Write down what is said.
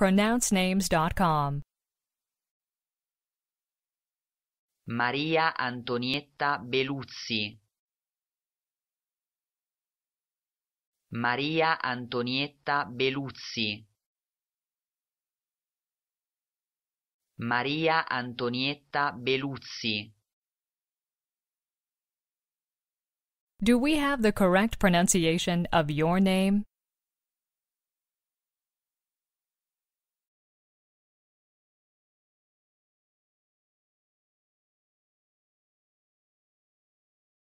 pronouncenames.com. Maria Antonietta Beluzzi. Maria Antonietta Beluzzi. Maria Antonietta Beluzzi. Do we have the correct pronunciation of your name?